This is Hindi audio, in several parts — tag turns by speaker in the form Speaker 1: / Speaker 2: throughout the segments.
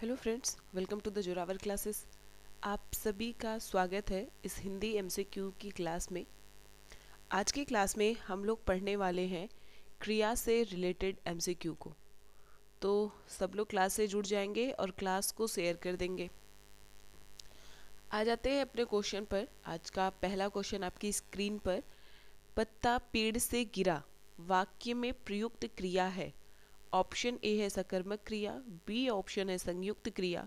Speaker 1: hello friends welcome to the Zorawar classes आप सभी का स्वागत है इस हिंदी एमसीक्यू की क्लास में आज की क्लास में हम लोग पढ़ने वाले हैं क्रिया से रिलेटेड एमसीक्यू को तो सब लोग क्लास से जुड़ जाएंगे और क्लास को शेयर कर देंगे आ जाते हैं अपने क्वेश्चन पर आज का पहला क्वेश्चन आपकी स्क्रीन पर पत्ता पेड़ से गिरा वाक्य में प्रयुक्त क्रिया है ऑप्शन ए है सकर्मक क्रिया बी ऑप्शन है संयुक्त क्रिया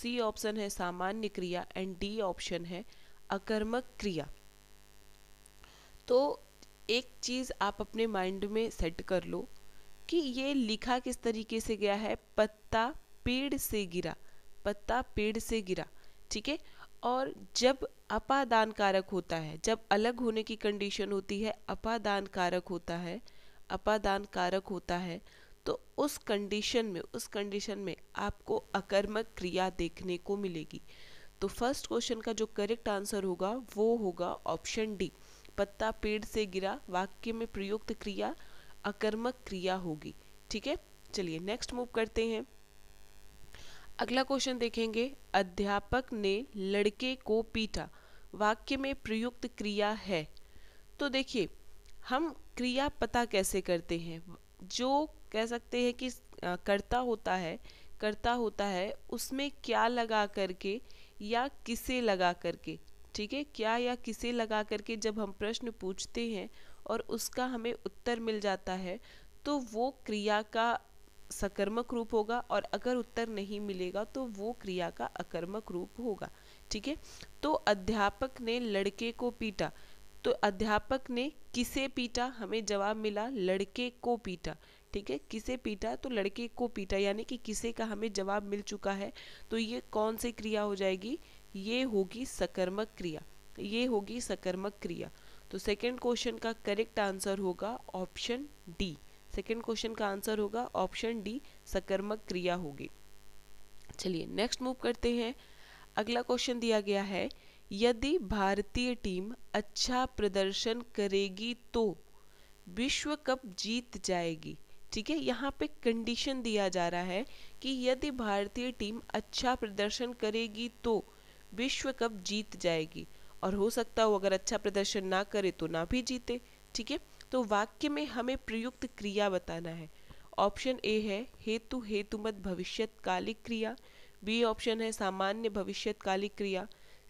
Speaker 1: सी ऑप्शन है सामान्य क्रिया एंड डी ऑप्शन है अकर्मक क्रिया तो एक चीज़ आप अपने माइंड में सेट कर लो कि ये लिखा किस तरीके से गया है पत्ता पेड़ से गिरा पत्ता पेड़ से गिरा ठीक है और जब अपादान कारक होता है जब अलग होने की कंडीशन होती है अपादान कारक होता है अपादान कारक होता है तो उस कंडीशन में उस कंडीशन में आपको अकर्मक क्रिया देखने को मिलेगी तो फर्स्ट क्वेश्चन का जो करेक्ट आंसर होगा वो होगा ऑप्शन डी पत्ता पेड़ से गिरा वाक्य में प्रयुक्त क्रिया अकर्मक क्रिया होगी ठीक है चलिए नेक्स्ट मूव करते हैं अगला क्वेश्चन देखेंगे अध्यापक ने लड़के को पीटा वाक्य में प्रयुक्त क्रिया है तो देखिए हम क्रिया पता कैसे करते हैं जो कह सकते हैं कि कर्ता होता है कर्ता होता है उसमें क्या लगा करके या किसे लगा करके ठीक है क्या या किसे लगा करके जब हम प्रश्न पूछते हैं और उसका हमें उत्तर मिल जाता है तो वो क्रिया का सकर्मक रूप होगा और अगर उत्तर नहीं मिलेगा तो वो क्रिया का अकर्मक रूप होगा ठीक है तो अध्यापक ने लड़के को पीटा तो अध्यापक ने किसे पीटा हमें जवाब मिला लड़के को पीटा ठीक है किसे पीटा तो लड़के को पीटा यानी कि किसे का हमें जवाब मिल चुका है तो ये कौन सी क्रिया हो जाएगी ये होगी सकर्मक क्रिया ये होगी सकर्मक क्रिया तो सेकेंड क्वेश्चन का करेक्ट आंसर होगा ऑप्शन डी सेकेंड क्वेश्चन का आंसर होगा ऑप्शन डी सकर्मक क्रिया होगी चलिए नेक्स्ट मूव करते हैं अगला क्वेश्चन दिया गया है यदि भारतीय टीम अच्छा प्रदर्शन करेगी तो विश्व कप जीत जाएगी ठीक है यहाँ पे कंडीशन दिया जा रहा है कि यदि भारतीय टीम अच्छा प्रदर्शन करेगी तो विश्व कप जीत जाएगी और हो सकता हो अगर अच्छा प्रदर्शन ना करे तो ना भी जीते ठीक है तो वाक्य में हमें प्रयुक्त क्रिया बताना है ऑप्शन ए है हेतु मत भविष्यकालिक क्रिया बी ऑप्शन है सामान्य भविष्यकालिक क्रिया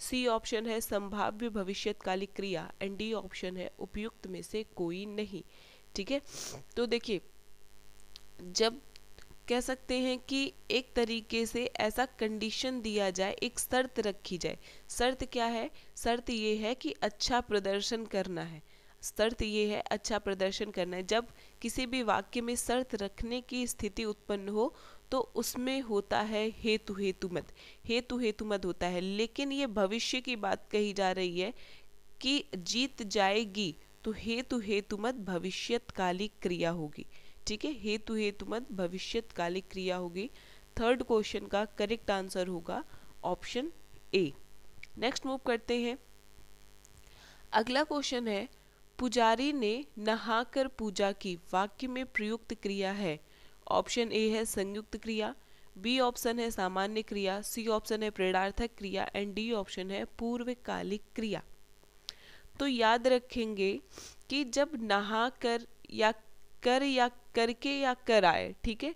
Speaker 1: सी ऑप्शन है संभाव्य भविष्यकालिक क्रिया एंड डी ऑप्शन है उपयुक्त में से कोई नहीं ठीक है तो देखिए जब कह सकते हैं कि एक तरीके से ऐसा कंडीशन दिया जाए एक शर्त रखी जाए शर्त क्या है शर्त ये है कि अच्छा प्रदर्शन करना है शर्त ये है अच्छा प्रदर्शन करना है जब किसी भी वाक्य में शर्त रखने की स्थिति उत्पन्न हो तो उसमें होता है हेतु हेतु मत हेतु हेतु मत होता है लेकिन ये भविष्य की बात कही जा रही है कि जीत जाएगी तो हेतु हेतु मत भविष्यकालिक क्रिया होगी ठीक है हेतु हेतु मत भविष्य कालिक क्रिया होगी थर्ड क्वेश्चन का करेक्ट आंसर होगा ऑप्शन ए नेक्स्ट मूव करते हैं अगला क्वेश्चन है पुजारी ने नहाकर पूजा की वाक्य में प्रयुक्त क्रिया है ऑप्शन ए है संयुक्त क्रिया बी ऑप्शन है सामान्य क्रिया सी ऑप्शन है प्रेरणार्थक क्रिया एंड डी ऑप्शन है पूर्वकालिक क्रिया तो याद रखेंगे कि जब नहाकर या कर या करके या कर आए ठीक है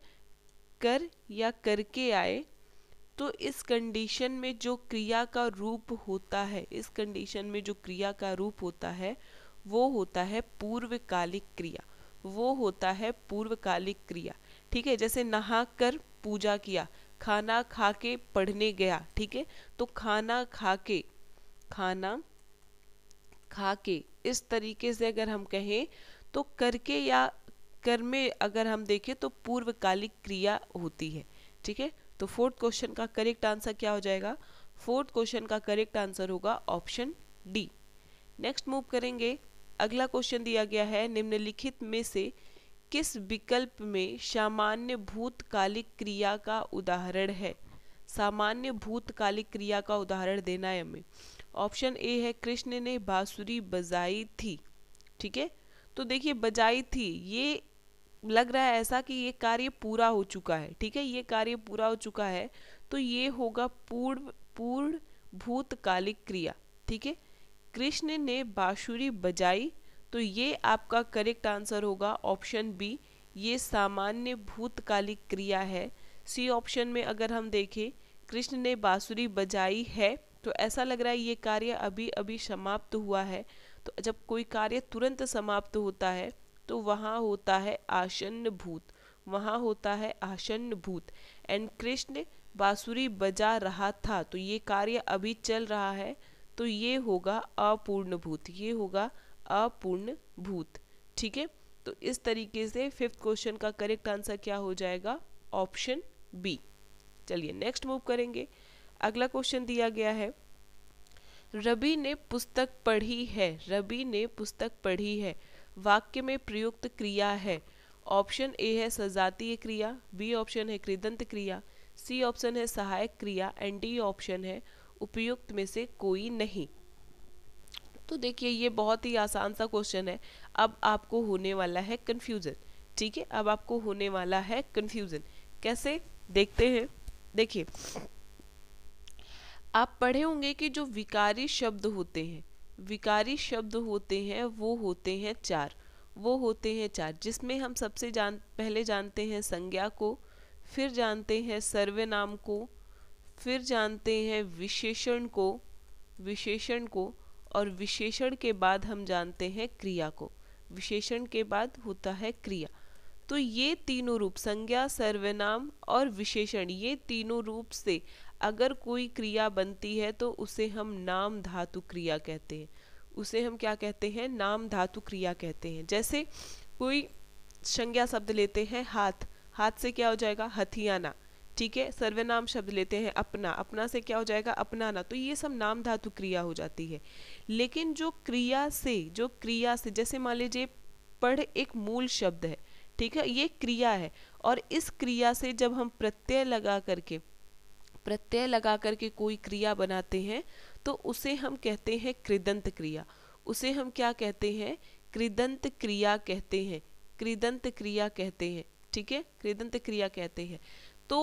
Speaker 1: कर या करके आए तो इस कंडीशन में जो क्रिया का रूप होता है इस कंडीशन में जो क्रिया का रूप होता है वो होता है पूर्वकालिक क्रिया वो होता है पूर्वकालिक क्रिया ठीक है जैसे नहा कर पूजा किया खाना खा के पढ़ने गया ठीक है तो खाना खा के खाना खा के इस तरीके से अगर हम कहें तो करके या कर में अगर हम देखें तो पूर्वकालिक क्रिया होती है ठीक है तो फोर्थ क्वेश्चन का करेक्ट आंसर क्या हो जाएगा फोर्थ क्वेश्चन का करेक्ट आंसर होगा ऑप्शन डी नेक्स्ट मूव करेंगे अगला क्वेश्चन दिया गया है निम्नलिखित में से किस विकल्प में सामान्य भूतकालिक क्रिया का उदाहरण है सामान्य भूतकालिक क्रिया का उदाहरण देना है हमें ऑप्शन ए है कृष्ण ने बांसुरी बजाई थी ठीक है तो देखिए बजाई थी ये लग रहा है ऐसा कि ये कार्य पूरा हो चुका है ठीक है ये कार्य पूरा हो चुका है तो ये होगा पूर्व पूर्ण भूतकालिक क्रिया ठीक है कृष्ण ने बांसुरी बजाई तो ये आपका करेक्ट आंसर होगा ऑप्शन बी ये सामान्य भूतकालिक क्रिया है सी ऑप्शन में अगर हम देखें कृष्ण ने बांसुरी बजाई है तो ऐसा लग रहा है ये कार्य अभी अभी समाप्त हुआ है तो जब कोई कार्य तुरंत समाप्त होता है तो वहाँ होता है आसन्न भूत वहाँ होता है आसन्न भूत एंड कृष्ण बांसुरी बजा रहा था तो ये कार्य अभी चल रहा है तो ये होगा अपूर्ण भूत ये होगा अपूर्ण भूत ठीक है तो इस तरीके से फिफ्थ क्वेश्चन का करेक्ट आंसर क्या हो जाएगा ऑप्शन बी चलिए नेक्स्ट मूव करेंगे अगला क्वेश्चन दिया गया है रवि ने पुस्तक पढ़ी है रवि ने पुस्तक पढ़ी है वाक्य में प्रयुक्त क्रिया है ऑप्शन ए है सजातीय क्रिया बी ऑप्शन है कृदंत क्रिया सी ऑप्शन है सहायक क्रिया एंड डी ऑप्शन है उपयुक्त में से कोई नहीं तो देखिए ये बहुत ही आसान सा क्वेश्चन है अब आपको होने वाला है कन्फ्यूज़न ठीक है अब आपको होने वाला है कन्फ्यूज़न कैसे देखते हैं देखिए आप पढ़े होंगे कि जो विकारी शब्द होते हैं विकारी शब्द होते हैं वो होते हैं चार वो होते हैं चार जिसमें हम सबसे जान पहले जानते हैं संज्ञा को फिर जानते हैं सर्वनाम को फिर जानते हैं विशेषण को विशेषण को और विशेषण के बाद हम जानते हैं क्रिया को विशेषण के बाद होता है क्रिया तो ये तीनों रूप संज्ञा सर्वनाम और विशेषण ये तीनों रूप से अगर कोई क्रिया बनती है तो उसे हम नाम धातु क्रिया कहते हैं उसे हम क्या कहते हैं नाम धातु क्रिया कहते हैं जैसे कोई संज्ञा शब्द लेते हैं हाथ हाथ से क्या हो जाएगा हथियाना ठीक है सर्वनाम शब्द लेते हैं अपना अपना से क्या हो जाएगा अपनाना तो ये सब नाम धातु क्रिया हो जाती है लेकिन जो क्रिया से जो क्रिया से जैसे मान लीजिए पढ़ एक मूल शब्द है ठीक है ये क्रिया है और इस क्रिया से जब हम प्रत्यय लगा करके प्रत्यय लगा करके कोई क्रिया बनाते हैं तो उसे हम कहते हैं कृदंत क्रिया उसे हम क्या कहते हैं कृदंत क्रिया कहते हैं कृदंत क्रिया कहते हैं ठीक है कृदंत क्रिया कहते हैं तो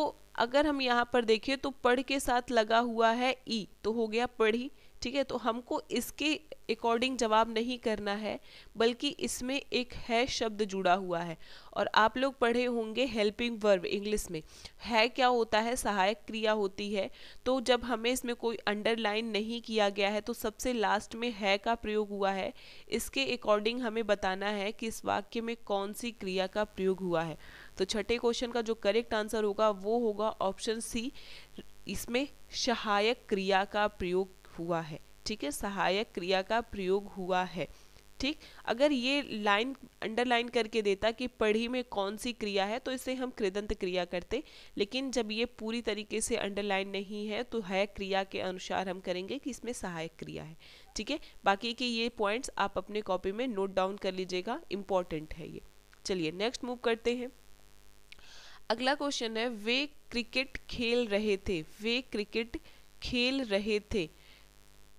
Speaker 1: अगर हम यहाँ पर देखें तो पढ़ के साथ लगा हुआ है ई तो हो गया पढ़ी ठीक है तो हमको इसके अकॉर्डिंग जवाब नहीं करना है बल्कि इसमें एक है शब्द जुड़ा हुआ है और आप लोग पढ़े होंगे हेल्पिंग वर्ब इंग्लिश में है क्या होता है सहायक क्रिया होती है तो जब हमें इसमें कोई अंडरलाइन नहीं किया गया है तो सबसे लास्ट में है का प्रयोग हुआ है इसके अकॉर्डिंग हमें बताना है कि इस वाक्य में कौन सी क्रिया का प्रयोग हुआ है तो छठे क्वेश्चन का जो करेक्ट आंसर होगा वो होगा ऑप्शन सी इसमें सहायक क्रिया का प्रयोग हुआ है ठीक है सहायक क्रिया का प्रयोग हुआ है ठीक अगर ये लाइन अंडरलाइन करके देता कि पढ़ी में कौन सी क्रिया है तो इसे हम कृदंत क्रिया करते लेकिन जब ये पूरी तरीके से अंडरलाइन नहीं है तो है क्रिया के अनुसार हम करेंगे कि इसमें सहायक क्रिया है ठीक है बाकी के ये पॉइंट्स आप अपने कॉपी में नोट डाउन कर लीजिएगा इंपॉर्टेंट है ये चलिए नेक्स्ट मूव करते हैं अगला क्वेश्चन है वे क्रिकेट खेल रहे थे वे क्रिकेट खेल रहे थे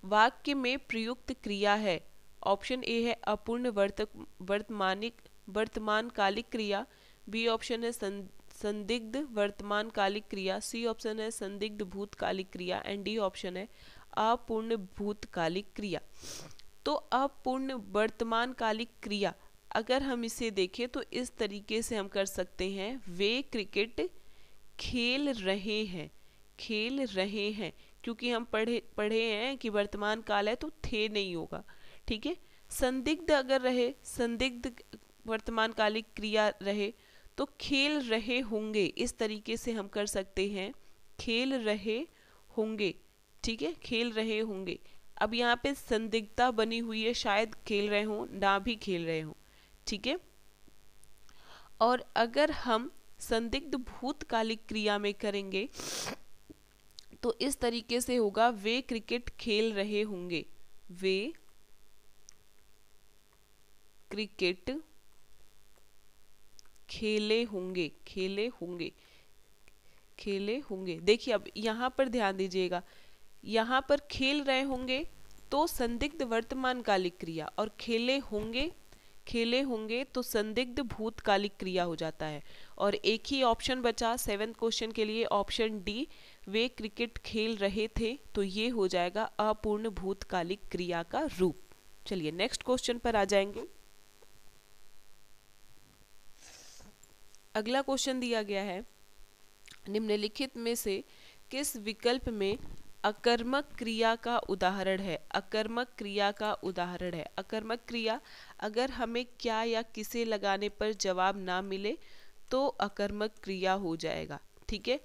Speaker 1: वाक्य में प्रयुक्त क्रिया है ऑप्शन ए है अपूर्ण वर्त वर्तमानिक वर्तमानकालिक क्रिया बी ऑप्शन है संदिग्ध वर्तमानकालिक क्रिया सी ऑप्शन है संदिग्ध भूतकालिक क्रिया एंड डी ऑप्शन है अपूर्ण भूतकालिक क्रिया तो अपूर्ण वर्तमानकालिक क्रिया अगर हम इसे देखें तो इस तरीके से हम कर सकते हैं वे क्रिकेट खेल रहे हैं खेल रहे हैं क्योंकि हम पढ़े पढ़े हैं कि वर्तमान काल है तो थे नहीं होगा ठीक है संदिग्ध अगर रहे संदिग्ध वर्तमान कालिक क्रिया रहे तो खेल रहे होंगे इस तरीके से हम कर सकते हैं खेल रहे होंगे ठीक है खेल रहे होंगे अब यहाँ पे संदिग्धता बनी हुई है शायद खेल रहे हों ना भी खेल रहे हों ठीक है और अगर हम संदिग्ध भूतकालिक क्रिया में करेंगे तो इस तरीके से होगा वे क्रिकेट खेल रहे होंगे वे क्रिकेट खेले होंगे खेले होंगे खेले होंगे देखिए अब यहाँ पर ध्यान दीजिएगा यहाँ पर खेल रहे होंगे तो संदिग्ध वर्तमान कालिक क्रिया और खेले होंगे खेले होंगे तो संदिग्ध भूतकालिक क्रिया हो जाता है और एक ही ऑप्शन बचा सेवेंथ क्वेश्चन के लिए ऑप्शन डी वे क्रिकेट खेल रहे थे तो ये हो जाएगा अपूर्ण भूतकालिक क्रिया का रूप चलिए नेक्स्ट क्वेश्चन पर आ जाएंगे अगला क्वेश्चन दिया गया है निम्नलिखित में से किस विकल्प में अकर्मक क्रिया का उदाहरण है अकर्मक क्रिया का उदाहरण है अकर्मक क्रिया अगर हमें क्या या किसे लगाने पर जवाब ना मिले तो अकर्मक क्रिया हो जाएगा ठीक है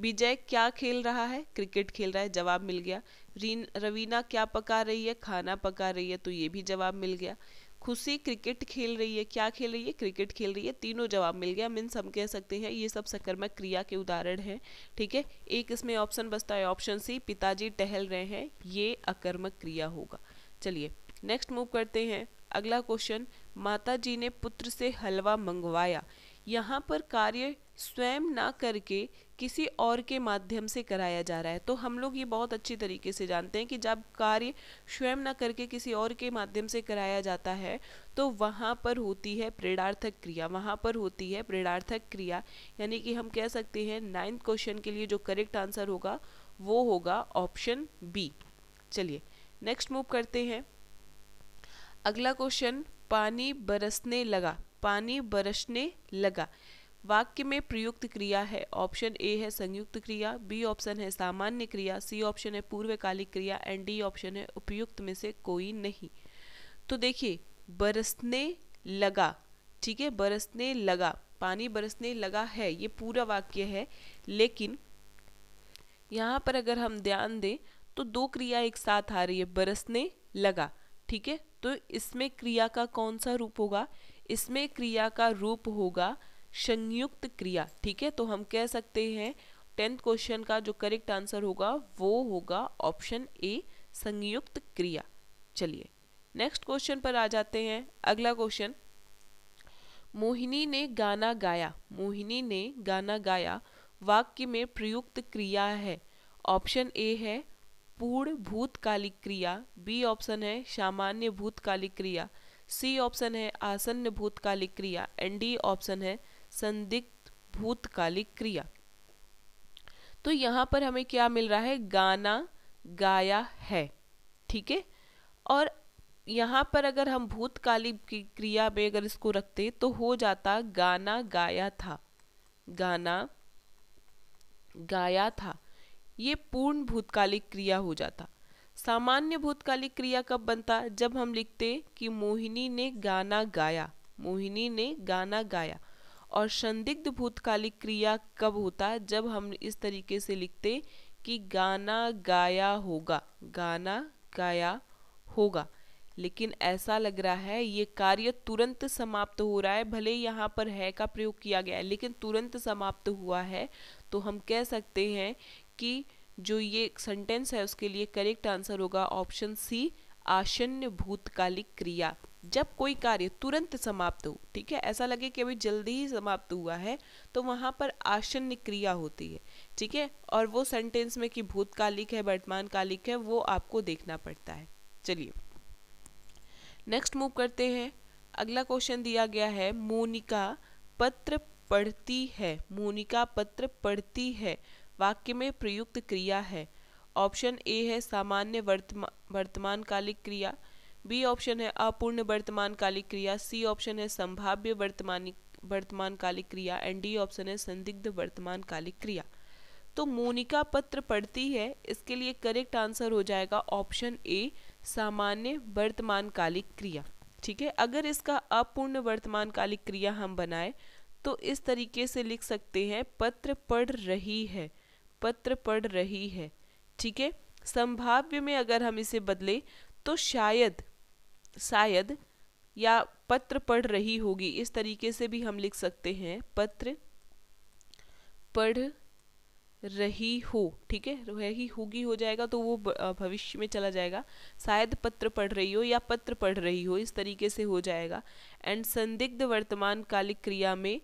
Speaker 1: विजय क्या खेल रहा है क्रिकेट खेल रहा है जवाब मिल गया रीन रवीना क्या पका रही है खाना पका रही है तो ये भी जवाब मिल गया खुशी क्रिकेट खेल रही है क्या खेल रही है क्रिकेट खेल रही है तीनों जवाब मिल गया मीन्स हम कह सकते हैं ये सब सकर्मक क्रिया के उदाहरण हैं ठीक है एक इसमें ऑप्शन बसता है ऑप्शन सी पिताजी टहल रहे हैं ये अकर्मक क्रिया होगा चलिए नेक्स्ट मूव करते हैं अगला क्वेश्चन माता जी ने पुत्र से हलवा मंगवाया यहाँ पर कार्य स्वयं ना करके किसी और के माध्यम से कराया जा रहा है तो हम लोग ये बहुत अच्छी तरीके से जानते हैं कि जब कार्य स्वयं ना करके किसी और के माध्यम से कराया जाता है तो वहाँ पर होती है प्रेरणार्थक क्रिया वहाँ पर होती है प्रेरणार्थक क्रिया यानी कि हम कह सकते हैं नाइन्थ क्वेश्चन के लिए जो करेक्ट आंसर होगा वो होगा ऑप्शन बी चलिए नेक्स्ट मूव करते हैं अगला क्वेश्चन पानी बरसने लगा पानी बरसने लगा वाक्य में प्रयुक्त क्रिया है ऑप्शन ए है संयुक्त क्रिया बी ऑप्शन है सामान्य क्रिया सी ऑप्शन है पूर्वकालिक क्रिया एंड डी ऑप्शन है उपयुक्त में से कोई नहीं तो देखिए बरसने लगा ठीक है बरसने लगा पानी बरसने लगा है ये पूरा वाक्य है लेकिन यहाँ पर अगर हम ध्यान दें तो दो क्रिया एक साथ आ रही है बरसने लगा ठीक है तो इसमें क्रिया का कौन सा रूप होगा इसमें क्रिया का रूप होगा संयुक्त क्रिया ठीक है तो हम कह सकते हैं टेंथ क्वेश्चन का जो करेक्ट आंसर होगा वो होगा ऑप्शन ए संयुक्त क्रिया चलिए नेक्स्ट क्वेश्चन पर आ जाते हैं अगला क्वेश्चन मोहिनी ने गाना गाया मोहिनी ने गाना गाया वाक्य में प्रयुक्त क्रिया है ऑप्शन ए है पूर्ण भूतकालिक क्रिया बी ऑप्शन है सामान्य भूतकालिक क्रिया सी ऑप्शन है आसन्न भूतकालिक क्रिया एंड डी ऑप्शन है संदिग्ध भूतकालिक क्रिया तो यहाँ पर हमें क्या मिल रहा है गाना गाया है ठीक है और यहाँ पर अगर हम भूतकालिक क्रिया में अगर इसको रखते तो हो जाता गाना गाया था गाना गाया था ये पूर्ण भूतकालिक क्रिया हो जाता सामान्य भूतकालिक क्रिया कब बनता जब हम लिखते कि मोहिनी ने गाना गाया मोहिनी ने गाना गाया और संदिग्ध भूतकालिक क्रिया कब होता जब हम इस तरीके से लिखते कि गाना गाया होगा गाना गाया होगा लेकिन ऐसा लग रहा है ये कार्य तुरंत समाप्त हो रहा है भले यहाँ पर है का प्रयोग किया गया है लेकिन तुरंत समाप्त हुआ है तो हम कह सकते हैं कि जो ये सेंटेंस है उसके लिए करेक्ट आंसर होगा ऑप्शन सी आशन्य भूतकालिक क्रिया जब कोई कार्य तुरंत समाप्त हो ठीक है ऐसा लगे कि अभी जल्दी ही समाप्त हुआ है तो वहाँ पर आशन्य क्रिया होती है ठीक है और वो सेंटेंस में कि भूतकालिक है वर्तमान कालिक है वो आपको देखना पड़ता है चलिए नेक्स्ट मूव करते हैं अगला क्वेश्चन दिया गया है मोनिका पत्र पढ़ती है मोनिका पत्र पढ़ती है वाक्य में प्रयुक्त क्रिया है ऑप्शन ए है सामान्य वर्तमान वर्तमानकालिक क्रिया बी ऑप्शन है अपूर्ण वर्तमानकालिक क्रिया सी ऑप्शन है संभाव्य वर्तमानिक वर्तमानकालिक क्रिया एंड डी ऑप्शन है संदिग्ध वर्तमानकालिक क्रिया तो मोनिका पत्र पढ़ती है इसके लिए करेक्ट आंसर हो जाएगा ऑप्शन ए सामान्य वर्तमानकालिक क्रिया ठीक है अगर इसका अपूर्ण वर्तमानकालिक क्रिया हम बनाए तो इस तरीके से लिख सकते हैं पत्र पढ़ रही है पत्र पढ़ रही है ठीक है संभाव्य में अगर हम इसे बदले तो शायद शायद या पत्र पढ़ रही होगी इस तरीके से भी हम लिख सकते हैं पत्र पढ़ रही हो ठीक है रही होगी हो जाएगा तो वो भविष्य में चला जाएगा शायद पत्र पढ़ रही हो या पत्र पढ़ रही हो इस तरीके से हो जाएगा एंड संदिग्ध वर्तमान कालिक क्रिया में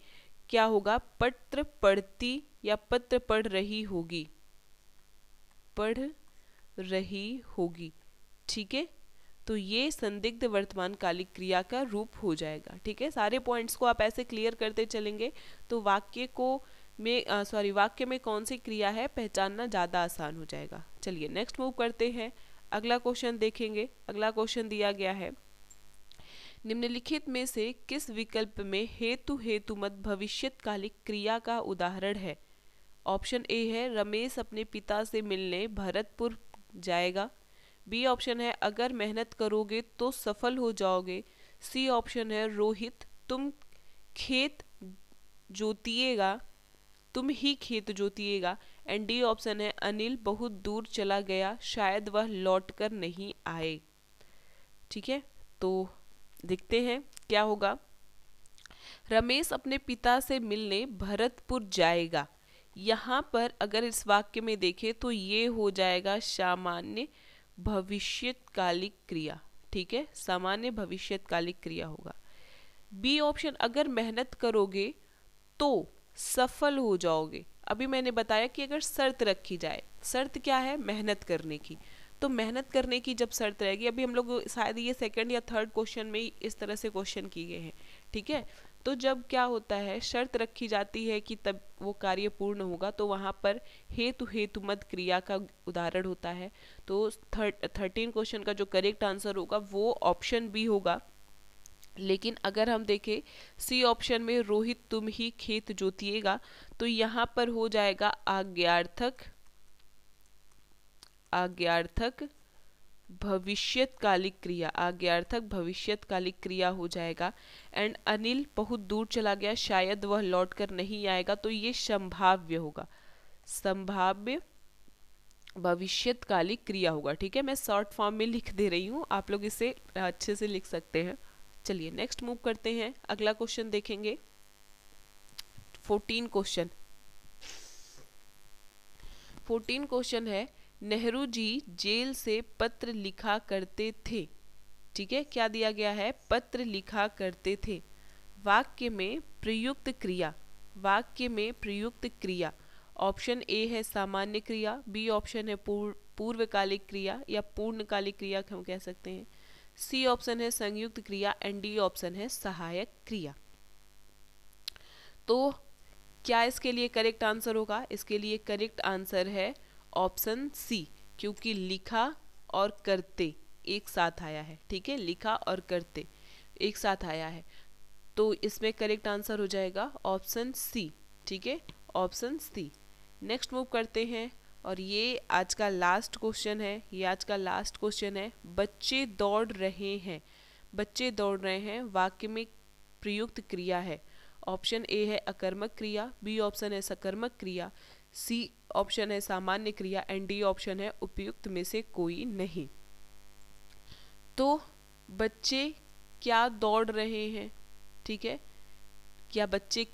Speaker 1: क्या होगा पत्र पढ़ती या पत्र पढ़ रही होगी पढ़ रही होगी ठीक है तो ये संदिग्ध वर्तमान कालिक क्रिया का रूप हो जाएगा ठीक है सारे पॉइंट्स को आप ऐसे क्लियर करते चलेंगे तो वाक्य को में सॉरी वाक्य में कौन सी क्रिया है पहचानना ज़्यादा आसान हो जाएगा चलिए नेक्स्ट मूव करते हैं अगला क्वेश्चन देखेंगे अगला क्वेश्चन दिया गया है निम्नलिखित में से किस विकल्प में हेतु हेतुमत भविष्यकालिक क्रिया का उदाहरण है ऑप्शन ए है रमेश अपने पिता से मिलने भरतपुर जाएगा बी ऑप्शन है अगर मेहनत करोगे तो सफल हो जाओगे सी ऑप्शन है रोहित तुम खेत जोतिएगा तुम ही खेत जोतिएगा एंड डी ऑप्शन है अनिल बहुत दूर चला गया शायद वह लौटकर नहीं आए ठीक है तो देखते हैं क्या होगा रमेश अपने पिता से मिलने भरतपुर जाएगा यहाँ पर अगर इस वाक्य में देखें तो ये हो जाएगा सामान्य भविष्यकालिक क्रिया ठीक है सामान्य भविष्यकालिक क्रिया होगा बी ऑप्शन अगर मेहनत करोगे तो सफल हो जाओगे अभी मैंने बताया कि अगर शर्त रखी जाए शर्त क्या है मेहनत करने की तो मेहनत करने की जब शर्त रहेगी अभी हम लोग शायद ये सेकेंड या थर्ड क्वेश्चन में इस तरह से क्वेश्चन किए गए हैं ठीक है तो जब क्या होता है शर्त रखी जाती है कि तब वो कार्य पूर्ण होगा तो वहाँ पर हेतु हेतु मत क्रिया का उदाहरण होता है तो थर्ट थर्टीन क्वेश्चन का जो करेक्ट आंसर होगा वो ऑप्शन बी होगा लेकिन अगर हम देखें सी ऑप्शन में रोहित तुम ही खेत जोतिएगा तो यहाँ पर हो जाएगा आज्ञार्थक आज्ञार्थक भविष्यकालिक क्रिया आज्ञार्थक भविष्यकालिक क्रिया हो जाएगा एंड अनिल बहुत दूर चला गया शायद वह लौट कर नहीं आएगा तो ये संभाव्य होगा संभाव्य भविष्यकालिक क्रिया होगा ठीक है मैं शॉर्ट फॉर्म में लिख दे रही हूँ आप लोग इसे अच्छे से लिख सकते हैं चलिए नेक्स्ट मूव करते हैं अगला क्वेश्चन देखेंगे फोर्टीन क्वेश्चन फोर्टीन क्वेश्चन है नेहरू जी जेल से पत्र लिखा करते थे ठीक है क्या दिया गया है पत्र लिखा करते थे वाक्य में प्रयुक्त क्रिया वाक्य में प्रयुक्त क्रिया ऑप्शन ए है सामान्य क्रिया बी ऑप्शन है पूर्व पूर्वकालिक क्रिया या पूर्णकालिक क्रिया हम कह सकते हैं सी ऑप्शन है संयुक्त क्रिया एंड डी ऑप्शन है सहायक क्रिया तो क्या इसके लिए करेक्ट आंसर होगा इसके लिए करेक्ट आंसर है ऑप्शन सी क्योंकि लिखा और करते एक साथ आया है ठीक है लिखा और करते एक साथ आया है तो इसमें करेक्ट आंसर हो जाएगा ऑप्शन सी ठीक है ऑप्शन सी नेक्स्ट मूव करते हैं और ये आज का लास्ट क्वेश्चन है ये आज का लास्ट क्वेश्चन है बच्चे दौड़ रहे हैं बच्चे दौड़ रहे हैं वाक्य में प्रयुक्त क्रिया है ऑप्शन ए है अकर्मक क्रिया बी ऑप्शन है सकर्मक क्रिया सी ऑप्शन है सामान्य क्रिया एंड डी ऑप्शन है उपयुक्त में से कोई नहीं तो बच्चे क्या दौड़ रहे हैं ठीक है क्या बच्चे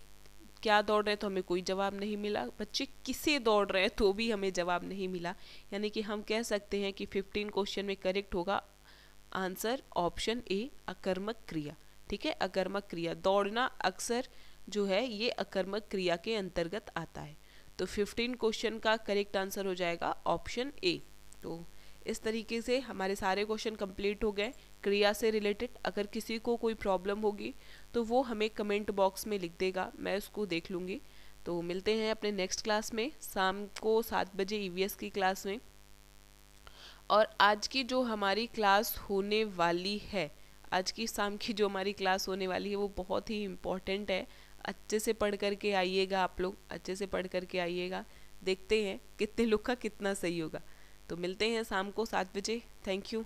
Speaker 1: क्या दौड़ रहे हैं तो हमें कोई जवाब नहीं मिला बच्चे किसे दौड़ रहे हैं तो भी हमें जवाब नहीं मिला यानी कि हम कह सकते हैं कि फिफ्टीन क्वेश्चन में करेक्ट होगा आंसर ऑप्शन ए अकर्मक क्रिया ठीक है अकर्मक क्रिया दौड़ना अक्सर जो है ये अकर्मक क्रिया के अंतर्गत आता है तो 15 क्वेश्चन का करेक्ट आंसर हो जाएगा ऑप्शन ए तो इस तरीके से हमारे सारे क्वेश्चन कंप्लीट हो गए क्रिया से रिलेटेड अगर किसी को कोई प्रॉब्लम होगी तो वो हमें कमेंट बॉक्स में लिख देगा मैं उसको देख लूँगी तो मिलते हैं अपने नेक्स्ट क्लास में शाम को सात बजे ई e की क्लास में और आज की जो हमारी क्लास होने वाली है आज की शाम की जो हमारी क्लास होने वाली है वो बहुत ही इम्पॉर्टेंट है अच्छे से पढ़ करके आइएगा आप लोग अच्छे से पढ़ करके आइएगा देखते हैं कितने लोग का कितना सही होगा तो मिलते हैं शाम को सात बजे थैंक यू